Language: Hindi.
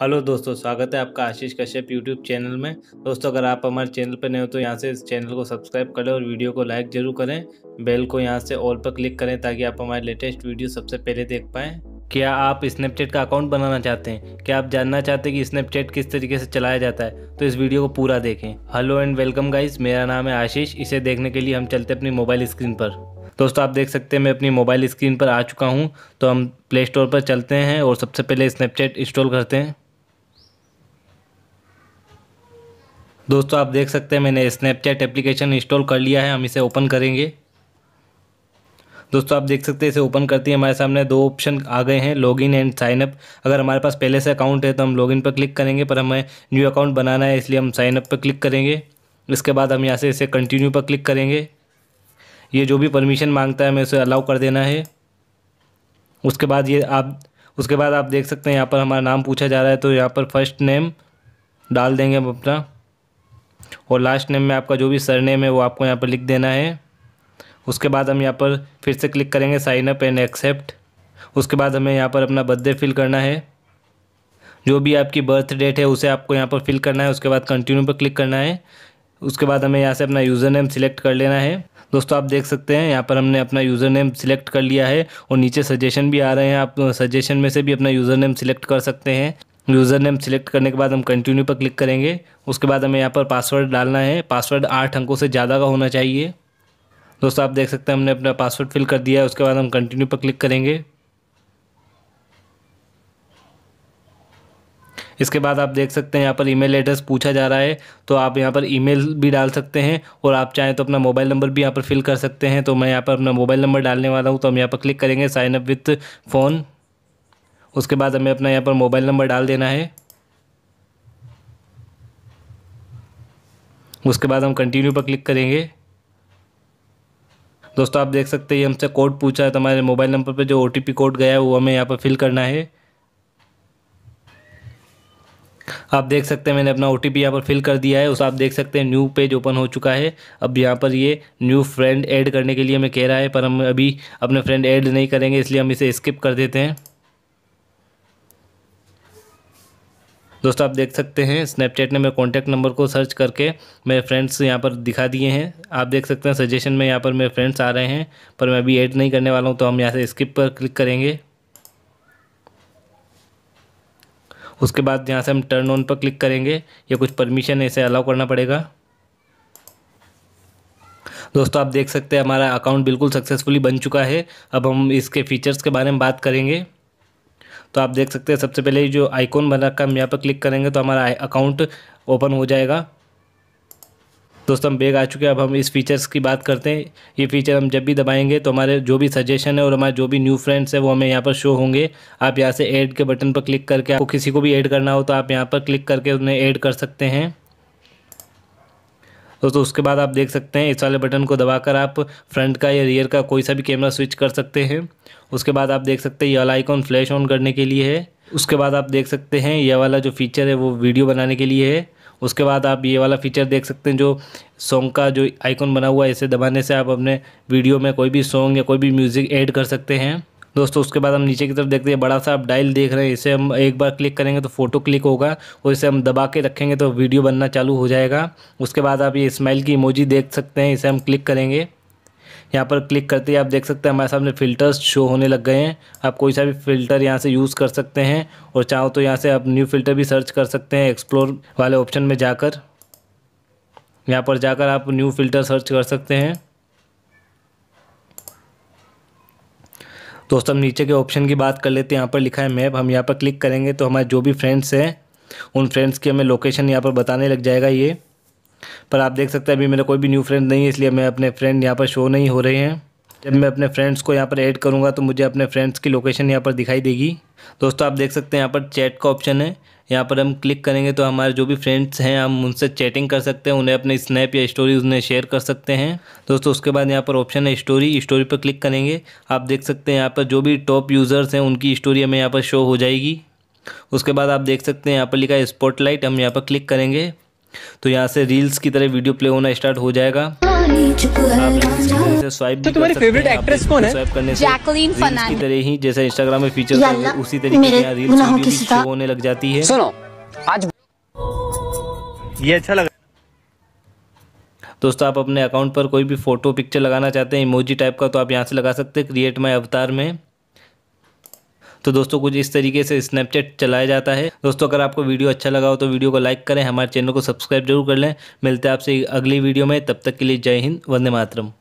हेलो दोस्तों स्वागत है आपका आशीष कश्यप यूट्यूब चैनल में दोस्तों अगर आप हमारे चैनल पर नए हो तो यहाँ से इस चैनल को सब्सक्राइब करें और वीडियो को लाइक ज़रूर करें बेल को यहाँ से ऑल पर क्लिक करें ताकि आप हमारे लेटेस्ट वीडियो सबसे पहले देख पाएँ क्या आप स्नैपचैट का अकाउंट बनाना चाहते हैं क्या आप जानना चाहते हैं कि स्नैपचैट किस तरीके से चलाया जाता है तो इस वीडियो को पूरा देखें हेलो एंड वेलकम गाइस मेरा नाम है आशीष इसे देखने के लिए हम चलते अपनी मोबाइल स्क्रीन पर दोस्तों आप देख सकते हैं मैं अपनी मोबाइल स्क्रीन पर आ चुका हूँ तो हम प्ले स्टोर पर चलते हैं और सबसे पहले स्नैपचैट इंस्टॉल करते हैं दोस्तों आप देख सकते हैं मैंने स्नैपचैट एप्लीकेशन इंस्टॉल कर लिया है हम इसे ओपन करेंगे दोस्तों आप देख सकते हैं इसे ओपन करते ही हमारे सामने दो ऑप्शन आ गए हैं लॉगिन एंड साइन अप अगर हमारे पास पहले से अकाउंट है तो हम लॉगिन पर क्लिक करेंगे पर हमें न्यू अकाउंट बनाना है इसलिए हम साइनअप पर क्लिक करेंगे इसके बाद हम यहाँ से इसे कंटिन्यू पर क्लिक करेंगे ये जो भी परमिशन मांगता है मैं उसे अलाउ कर देना है उसके बाद ये आप उसके बाद आप देख सकते हैं यहाँ पर हमारा नाम पूछा जा रहा है तो यहाँ पर फर्स्ट नेम डाल देंगे हम अपना और लास्ट नेम में आपका जो भी सरनेम है वो आपको यहाँ पर लिख देना है उसके बाद हम यहाँ पर फिर से क्लिक करेंगे साइन अप एंड एक्सेप्ट उसके बाद हमें यहाँ पर अपना बर्थडे फिल करना है जो भी आपकी बर्थ डेट है उसे आपको यहाँ पर फिल करना है उसके बाद कंटिन्यू पर क्लिक करना है उसके बाद हमें यहाँ से अपना यूज़र नेम सिलेक्ट कर लेना है दोस्तों आप देख सकते हैं यहाँ पर हमने अपना यूज़र नेम सिलेक्ट कर लिया है और नीचे सजेशन भी आ रहे हैं आप सजेशन में से भी अपना यूज़र नेम सिलेक्ट कर सकते हैं यूज़र नेम सिलेक्ट करने के बाद हम कंटिन्यू पर क्लिक करेंगे उसके बाद हमें यहाँ पर पासवर्ड डालना है पासवर्ड आठ अंकों से ज़्यादा का होना चाहिए दोस्तों आप देख सकते हैं हमने अपना पासवर्ड फिल कर दिया है उसके बाद हम कंटिन्यू पर क्लिक करेंगे इसके बाद आप देख सकते हैं यहाँ पर ईमेल एड्रेस पूछा जा रहा है तो आप यहाँ पर ईमेल भी डाल सकते हैं और आप चाहें तो अपना मोबाइल नंबर भी यहाँ पर फिल कर सकते हैं तो मैं यहाँ पर अपना मोबाइल नंबर डालने वाला हूँ तो हम यहाँ पर क्लिक करेंगे साइन अप विथ फ़ोन उसके बाद हमें अपना यहाँ पर मोबाइल नंबर डाल देना है उसके बाद हम कंटिन्यू पर क्लिक करेंगे दोस्तों आप देख सकते हैं हमसे कोड पूछा है तो हमारे मोबाइल नंबर पर जो ओ कोड गया है वो हमें यहाँ पर फिल करना है आप देख सकते हैं मैंने अपना ओ टी पी यहाँ पर फिल कर दिया है उस आप देख सकते हैं न्यू पेज ओपन हो चुका है अब यहाँ पर ये न्यू फ्रेंड ऐड करने के लिए हमें कह रहा है पर हम अभी अपने फ्रेंड ऐड नहीं करेंगे इसलिए हम इसे स्किप कर देते हैं दोस्तों आप देख सकते हैं स्नैपचैट ने मेरे कॉन्टैक्ट नंबर को सर्च करके मेरे फ्रेंड्स यहाँ पर दिखा दिए हैं आप देख सकते हैं सजेशन में यहाँ पर मेरे फ्रेंड्स आ रहे हैं पर मैं अभी ऐड नहीं करने वाला हूँ तो हम यहाँ से स्किप पर क्लिक करेंगे उसके बाद यहाँ से हम टर्न ऑन पर क्लिक करेंगे या कुछ परमिशन ऐसे अलाउ करना पड़ेगा दोस्तों आप देख सकते हैं हमारा अकाउंट बिल्कुल सक्सेसफुली बन चुका है अब हम इसके फीचर्स के बारे में बात करेंगे तो आप देख सकते हैं सबसे पहले जो आइकॉन बना का हम यहाँ पर क्लिक करेंगे तो हमारा अकाउंट ओपन हो जाएगा दोस्तों हम बैग आ चुके हैं अब हम इस फीचर्स की बात करते हैं ये फीचर हम जब भी दबाएंगे तो हमारे जो भी सजेशन है और हमारे जो भी न्यू फ्रेंड्स है वो हमें यहाँ पर शो होंगे आप यहाँ से ऐड के बटन पर क्लिक करके आपको किसी को भी ऐड करना हो तो आप यहाँ पर क्लिक करके उन्हें ऐड कर सकते हैं दोस्तों तो उसके बाद आप देख सकते हैं इस वाले बटन को दबाकर आप फ्रंट का या रियर का कोई सा भी कैमरा स्विच कर सकते हैं उसके बाद आप देख सकते हैं ये वाला आइकॉन फ्लैश ऑन करने के लिए है उसके बाद आप देख सकते हैं यह वाला जो फीचर है वो वीडियो बनाने के लिए है उसके बाद आप ये वाला फीचर देख सकते हैं जो सॉन्ग का जो आइकॉन बना हुआ है इसे दबाने से आप अपने वीडियो में कोई भी सॉन्ग या कोई भी म्यूज़िक ऐड कर सकते हैं दोस्तों उसके बाद हम नीचे की तरफ देखते हैं बड़ा सा आप डायल देख रहे हैं इसे हम एक बार क्लिक करेंगे तो फ़ोटो क्लिक होगा और इसे हम दबा के रखेंगे तो वीडियो बनना चालू हो जाएगा उसके बाद आप ये स्माइल की इमोजी देख सकते हैं इसे हम क्लिक करेंगे यहाँ पर क्लिक करते ही आप देख सकते हैं हमारे सामने फ़िल्टर्स शो होने लग गए हैं आप कोई सा भी फ़िल्टर यहाँ से यूज़ कर सकते हैं और चाहो तो यहाँ से आप न्यू फ़िल्टर भी सर्च कर सकते हैं एक्सप्लोर वाले ऑप्शन में जाकर यहाँ पर जाकर आप न्यू फ़िल्टर सर्च कर सकते हैं दोस्तों हम नीचे के ऑप्शन की बात कर लेते हैं यहाँ पर लिखा है मैप हम यहाँ पर क्लिक करेंगे तो हमारे जो भी फ्रेंड्स हैं उन फ्रेंड्स की हमें लोकेशन यहाँ पर बताने लग जाएगा ये पर आप देख सकते हैं अभी मेरा कोई भी न्यू फ्रेंड नहीं है इसलिए मैं अपने फ्रेंड यहाँ पर शो नहीं हो रहे हैं जब मैं अपने फ्रेंड्स को यहाँ पर ऐड करूँगा तो मुझे अपने फ्रेंड्स की लोकेशन यहाँ पर दिखाई देगी दोस्तों आप देख सकते हैं यहाँ पर चैट का ऑप्शन है यहाँ पर हम क्लिक करेंगे तो हमारे जो भी फ्रेंड्स हैं हम उनसे चैटिंग कर सकते हैं उन्हें अपने स्नैप या स्टोरी उन्हें शेयर कर सकते हैं दोस्तों उसके बाद यहाँ पर ऑप्शन है स्टोरी स्टोरी पर क्लिक करेंगे आप देख सकते हैं यहाँ पर जो भी टॉप यूज़र्स हैं उनकी स्टोरी हमें यहाँ पर शो हो जाएगी उसके बाद आप देख सकते हैं यहाँ पर लिखा है स्पॉटलाइट हम यहाँ पर क्लिक करेंगे तो यहाँ से रील्स की तरह वीडियो प्ले होना स्टार्ट हो जाएगा स्वाइप तो तुम्हारी फेवरेट एक्ट्रेस कौन है स्वाइप करने की तरह ही जैसे इंस्टाग्राम में फीचर उसी तरीके होने लग जाती है सुनो आज ये अच्छा लग दोस्तों आप अपने अकाउंट पर कोई भी फोटो पिक्चर लगाना चाहते हैं इमोजी टाइप का तो आप यहाँ से लगा सकते हैं क्रिएट माई अवतार में तो दोस्तों कुछ इस तरीके से स्नैपचैट चलाया जाता है दोस्तों अगर आपको वीडियो अच्छा लगा हो तो वीडियो को लाइक करें हमारे चैनल को सब्सक्राइब जरूर कर लें मिलते हैं आपसे अगली वीडियो में तब तक के लिए जय हिंद वंदे मातरम